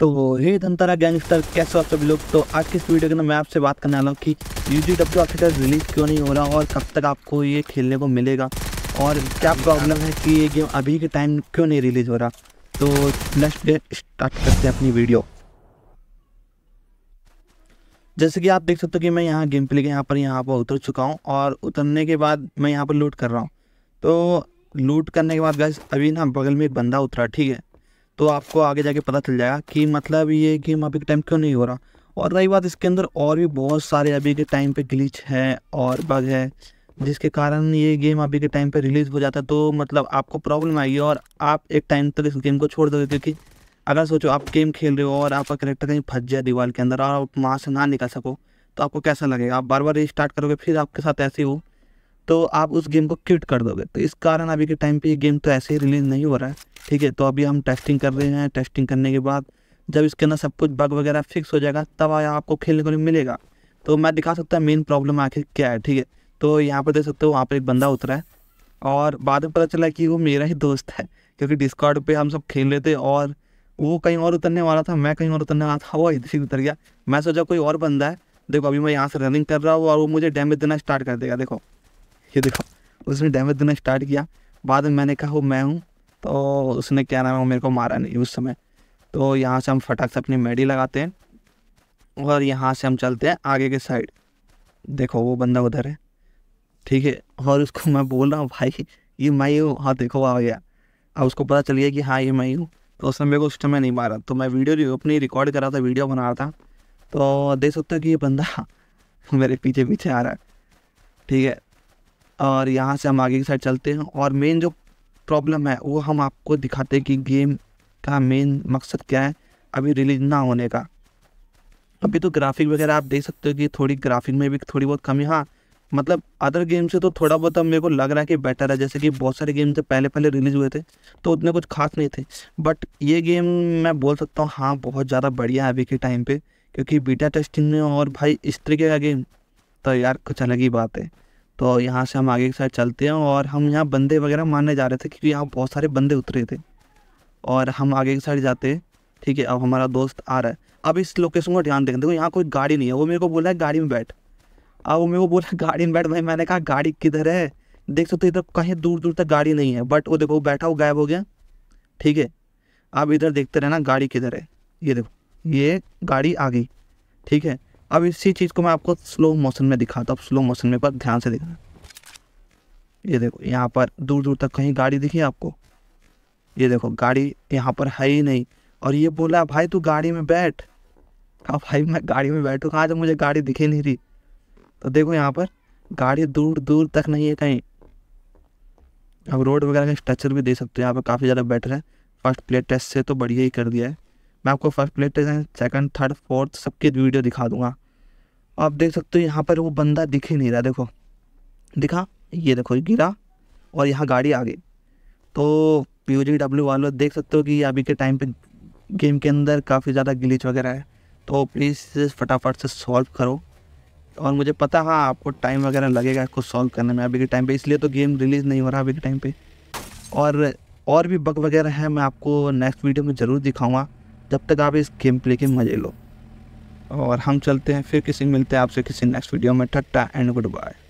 तो हे धनतारा गैंगस्टर कैसे हो आप सभी लोग तो आज की इस वीडियो के अंदर मैं आपसे बात करने वाला हूँ कि यू जी डब्ल्यू आखिरकार रिलीज़ क्यों नहीं हो रहा और कब तक आपको ये खेलने को मिलेगा और क्या प्रॉब्लम है कि ये गेम अभी के टाइम क्यों नहीं रिलीज़ हो रहा तो नेक्स्ट डे स्टार्ट करते हैं अपनी वीडियो जैसे कि आप देख सकते हो कि मैं यहाँ गेम प्ले के यहाँ पर यहाँ पर उतर चुका हूँ और उतरने के बाद मैं यहाँ पर लूट कर रहा हूँ तो लूट करने के बाद गैस अभी ना बगल में एक बंदा उतरा ठीक है तो आपको आगे जाके पता चल जाएगा कि मतलब ये गेम अभी के टाइम क्यों नहीं हो रहा और रही बात इसके अंदर और भी बहुत सारे अभी के टाइम पे ग्लिच है और बग है जिसके कारण ये गेम अभी के टाइम पे रिलीज़ हो जाता है तो मतलब आपको प्रॉब्लम आएगी और आप एक टाइम तक इस गेम को छोड़ दोगे क्योंकि अगर सोचो आप गेम खेल रहे हो और आपका करेक्टर कहीं फंस जाए दीवार के अंदर और आप वहाँ से ना निकल सको तो आपको कैसा लगेगा आप बार बार रिस्टार्ट करोगे फिर आपके साथ ऐसे हो तो आप उस गेम को क्विट कर दोगे तो इस कारण अभी के टाइम पे ये गेम तो ऐसे ही रिलीज नहीं हो रहा है ठीक है तो अभी हम टेस्टिंग कर रहे हैं टेस्टिंग करने के बाद जब इसके अंदर सब कुछ बग वगैरह फिक्स हो जाएगा तब आया आपको खेलने को मिलेगा तो मैं दिखा सकता हूँ मेन प्रॉब्लम आखिर क्या है ठीक है तो यहाँ पर देख सकते हो वहाँ पर एक बंदा उतरा है और बाद में पता चला कि वो मेरा ही दोस्त है क्योंकि डिस्कॉर्ड पे हम सब खेल रहे थे और वो कहीं और उतरने वाला था मैं कहीं और उतरने वाला था वो इधर ही उतर गया मैं सोचा कोई और बंदा है देखो अभी मैं यहाँ से रनिंग कर रहा हूँ और वो मुझे डैमेज देना स्टार्ट कर देगा देखो ये देखो उसने डैमेज देना स्टार्ट किया बाद में मैंने कहा वो मैं हूँ तो उसने क्या नाम है वो मेरे को मारा नहीं उस समय तो यहाँ से हम फटाक से अपनी मेडी लगाते हैं और यहाँ से हम चलते हैं आगे के साइड देखो वो बंदा उधर है ठीक है और उसको मैं बोल रहा हूँ भाई ये मैं ही हूँ हाँ देखो आ गया अब उसको पता चल गया कि हाँ ये मैं ही हूँ तो उसने मेरे को उस समय नहीं मारा तो मैं वीडियो अपनी रिकॉर्ड कर रहा था वीडियो बना रहा था तो देख सकते हो कि ये बंदा मेरे पीछे पीछे आ रहा है ठीक है और यहाँ से हम आगे की साइड चलते हैं और मेन जो प्रॉब्लम है वो हम आपको दिखाते हैं कि गेम का मेन मकसद क्या है अभी रिलीज ना होने का अभी तो ग्राफिक वगैरह आप देख सकते हो कि थोड़ी ग्राफिक में भी थोड़ी बहुत कमी हाँ मतलब अदर गेम से तो थोड़ा बहुत अब मेरे को लग रहा है कि बेटर है जैसे कि बहुत सारे गेम से पहले पहले रिलीज हुए थे तो उतने कुछ खास नहीं थे बट ये गेम मैं बोल सकता हूँ हाँ बहुत ज़्यादा बढ़िया है अभी के टाइम पे क्योंकि बीटा टेस्टिंग में और भाई इस तरीके का गेम तो यार कुछ अलग ही बात है तो यहाँ से हम आगे के साइड चलते हैं और हम यहाँ बंदे वगैरह मारने जा रहे थे क्योंकि यहाँ बहुत सारे बंदे उतरे थे और हम आगे की साइड जाते हैं ठीक है अब हमारा दोस्त आ रहा है अब इस लोकेशन को ध्यान देखें देखो यहाँ कोई गाड़ी नहीं है वो मेरे को बोला है गाड़ी में बैठ अब वो मेरे को बोला गाड़ी में बैठ भाई मैंने कहा गाड़ी किधर है देख सकते इधर कहीं दूर दूर तक गाड़ी नहीं है बट वो देखो बैठा वो गायब हो गया ठीक है आप इधर देखते रहना गाड़ी किधर है ये देखो ये गाड़ी आ गई ठीक है अब इसी चीज़ को मैं आपको स्लो मोशन में दिखाता हूँ स्लो मोशन में पर ध्यान से देखना ये देखो यहाँ पर दूर दूर तक कहीं गाड़ी दिखी आपको ये देखो गाड़ी यहाँ पर है ही नहीं और ये बोला भाई तू गाड़ी में बैठ कहा भाई मैं गाड़ी में बैठूँ कहाँ जब मुझे गाड़ी दिखी नहीं रही तो देखो यहाँ पर गाड़ी दूर दूर तक नहीं है कहीं अब रोड वगैरह का स्ट्रक्चर भी दे सकते हो यहाँ पर काफ़ी ज़्यादा बेटर है फर्स्ट प्लेट टेस्ट से तो बढ़िया ही कर दिया है मैं आपको first plate taste second third fourth सबके वीडियो दिखा दूंगा आप देख सकते हो यहाँ पर वो बंदा दिख ही नहीं रहा देखो दिखा ये देखो ये गिरा और यहाँ गाड़ी आ गई तो पी जी डब्ल्यू वालों देख सकते हो कि अभी के टाइम पे गेम के अंदर काफ़ी ज़्यादा गिलीच वगैरह है तो प्लीज़ फटाफट से सॉल्व करो और मुझे पता हाँ आपको टाइम वगैरह लगेगा इसको सॉल्व करने में अभी के टाइम पे इसलिए तो गेम रिलीज़ नहीं हो रहा अभी के टाइम पे और और भी बग वगैरह है मैं आपको नेक्स्ट वीडियो में ज़रूर दिखाऊँगा जब तक आप इस गेम प्ले के मज़े लो और हम चलते हैं फिर किसी मिलते हैं आपसे किसी नेक्स्ट वीडियो में टट्टा एंड गुड बाय